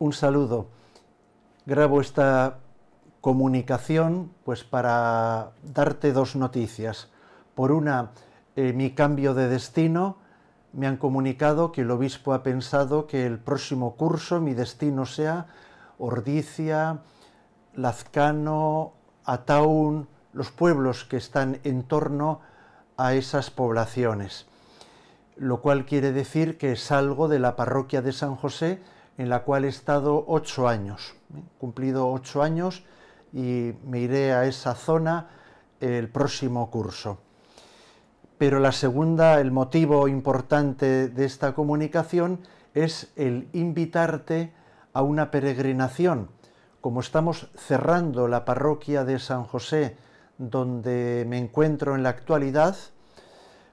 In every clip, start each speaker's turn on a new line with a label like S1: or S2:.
S1: un saludo. Grabo esta comunicación pues para darte dos noticias. Por una, eh, mi cambio de destino. Me han comunicado que el obispo ha pensado que el próximo curso mi destino sea Ordicia, Lazcano, Ataún, los pueblos que están en torno a esas poblaciones. Lo cual quiere decir que salgo de la parroquia de San José en la cual he estado ocho años. cumplido ocho años y me iré a esa zona el próximo curso. Pero la segunda, el motivo importante de esta comunicación es el invitarte a una peregrinación. Como estamos cerrando la parroquia de San José, donde me encuentro en la actualidad,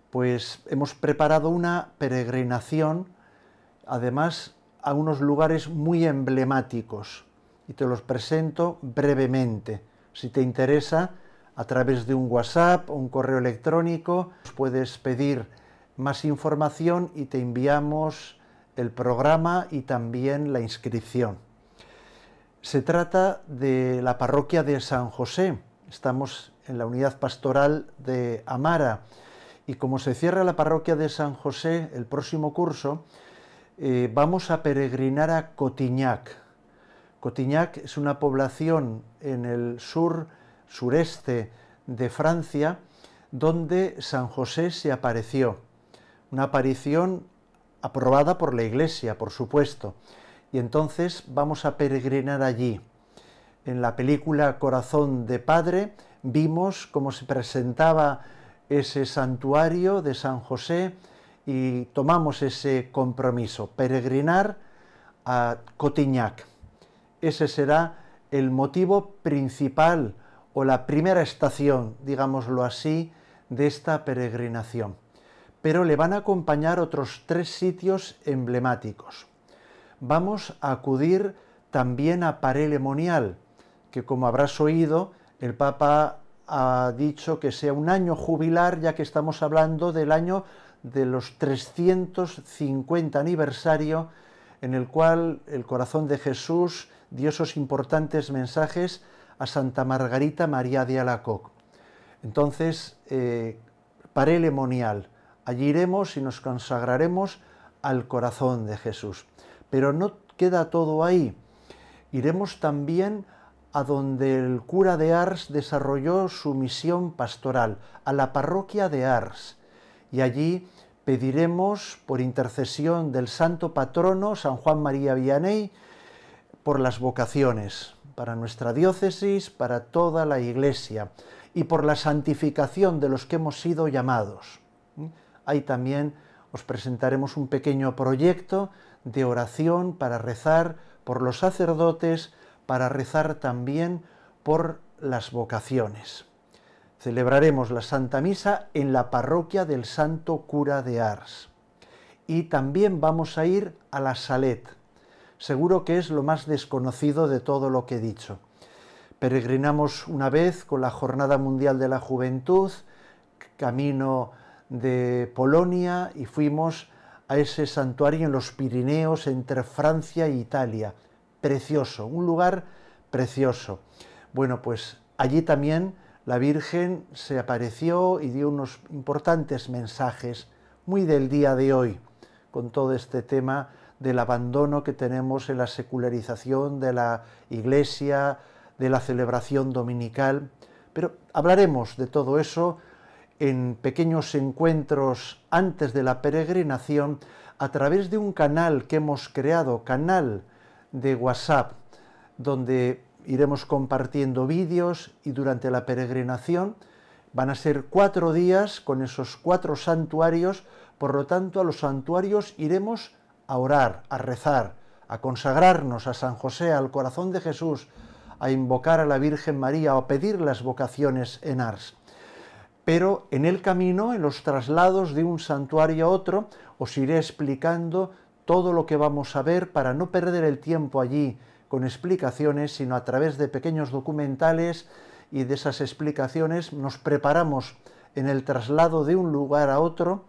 S1: pues hemos preparado una peregrinación, además a unos lugares muy emblemáticos y te los presento brevemente. Si te interesa, a través de un WhatsApp o un correo electrónico, puedes pedir más información y te enviamos el programa y también la inscripción. Se trata de la parroquia de San José. Estamos en la unidad pastoral de Amara. Y como se cierra la parroquia de San José el próximo curso, eh, vamos a peregrinar a Cotignac. Cotignac es una población en el sur, sureste de Francia, donde San José se apareció. Una aparición aprobada por la Iglesia, por supuesto. Y entonces vamos a peregrinar allí. En la película Corazón de Padre vimos cómo se presentaba ese santuario de San José, y tomamos ese compromiso, peregrinar a Cotignac. Ese será el motivo principal o la primera estación, digámoslo así, de esta peregrinación. Pero le van a acompañar otros tres sitios emblemáticos. Vamos a acudir también a Parelemonial, que como habrás oído, el Papa ha dicho que sea un año jubilar, ya que estamos hablando del año de los 350 aniversario, en el cual el corazón de Jesús dio esos importantes mensajes a Santa Margarita María de Alacoc. Entonces, eh, allí iremos y nos consagraremos al corazón de Jesús. Pero no queda todo ahí, iremos también a donde el cura de Ars desarrolló su misión pastoral, a la parroquia de Ars. Y allí pediremos, por intercesión del santo patrono, San Juan María Vianney, por las vocaciones, para nuestra diócesis, para toda la Iglesia, y por la santificación de los que hemos sido llamados. Ahí también os presentaremos un pequeño proyecto de oración para rezar por los sacerdotes, para rezar también por las vocaciones. Celebraremos la Santa Misa en la parroquia del Santo Cura de Ars. Y también vamos a ir a la Salet. Seguro que es lo más desconocido de todo lo que he dicho. Peregrinamos una vez con la Jornada Mundial de la Juventud, camino de Polonia, y fuimos a ese santuario en los Pirineos entre Francia e Italia, precioso, un lugar precioso. Bueno, pues allí también la Virgen se apareció y dio unos importantes mensajes muy del día de hoy, con todo este tema del abandono que tenemos en la secularización de la Iglesia, de la celebración dominical. Pero hablaremos de todo eso en pequeños encuentros antes de la peregrinación a través de un canal que hemos creado, canal de WhatsApp, donde iremos compartiendo vídeos y durante la peregrinación van a ser cuatro días con esos cuatro santuarios, por lo tanto a los santuarios iremos a orar, a rezar, a consagrarnos a San José, al corazón de Jesús, a invocar a la Virgen María o a pedir las vocaciones en Ars. Pero en el camino, en los traslados de un santuario a otro, os iré explicando todo lo que vamos a ver para no perder el tiempo allí con explicaciones, sino a través de pequeños documentales y de esas explicaciones nos preparamos en el traslado de un lugar a otro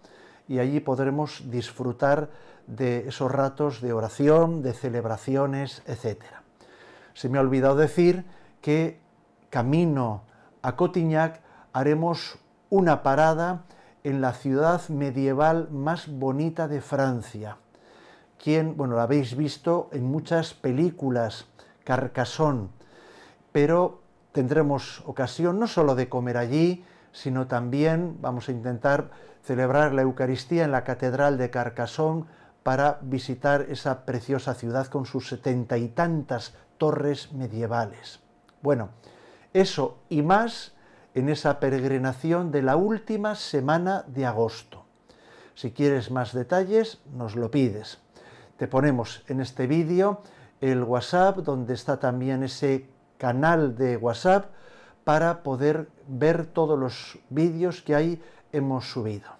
S1: y allí podremos disfrutar de esos ratos de oración, de celebraciones, etc. Se me ha olvidado decir que camino a Cotignac haremos una parada en la ciudad medieval más bonita de Francia, quien, bueno, lo habéis visto en muchas películas, Carcassón, pero tendremos ocasión no solo de comer allí, sino también vamos a intentar celebrar la Eucaristía en la Catedral de Carcassón para visitar esa preciosa ciudad con sus setenta y tantas torres medievales. Bueno, eso y más en esa peregrinación de la última semana de agosto. Si quieres más detalles, nos lo pides. Te ponemos en este vídeo el WhatsApp, donde está también ese canal de WhatsApp para poder ver todos los vídeos que ahí hemos subido.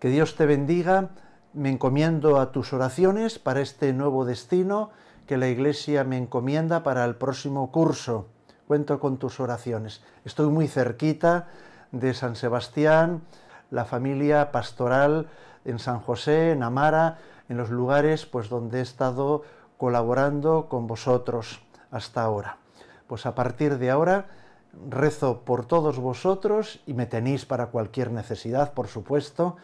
S1: Que Dios te bendiga, me encomiendo a tus oraciones para este nuevo destino que la Iglesia me encomienda para el próximo curso. Cuento con tus oraciones. Estoy muy cerquita de San Sebastián, la familia pastoral en San José, en Amara, en los lugares pues, donde he estado colaborando con vosotros hasta ahora. Pues a partir de ahora rezo por todos vosotros y me tenéis para cualquier necesidad, por supuesto,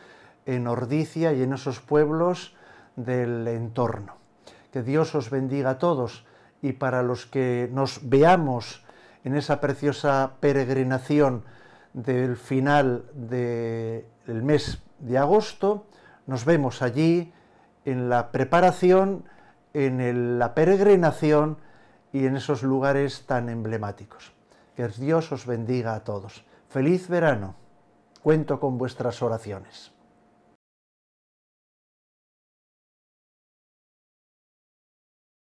S1: en Ordicia y en esos pueblos del entorno. Que Dios os bendiga a todos y para los que nos veamos en esa preciosa peregrinación del final del mes de agosto, nos vemos allí en la preparación, en la peregrinación y en esos lugares tan emblemáticos. Que Dios os bendiga a todos. Feliz verano. Cuento con vuestras oraciones.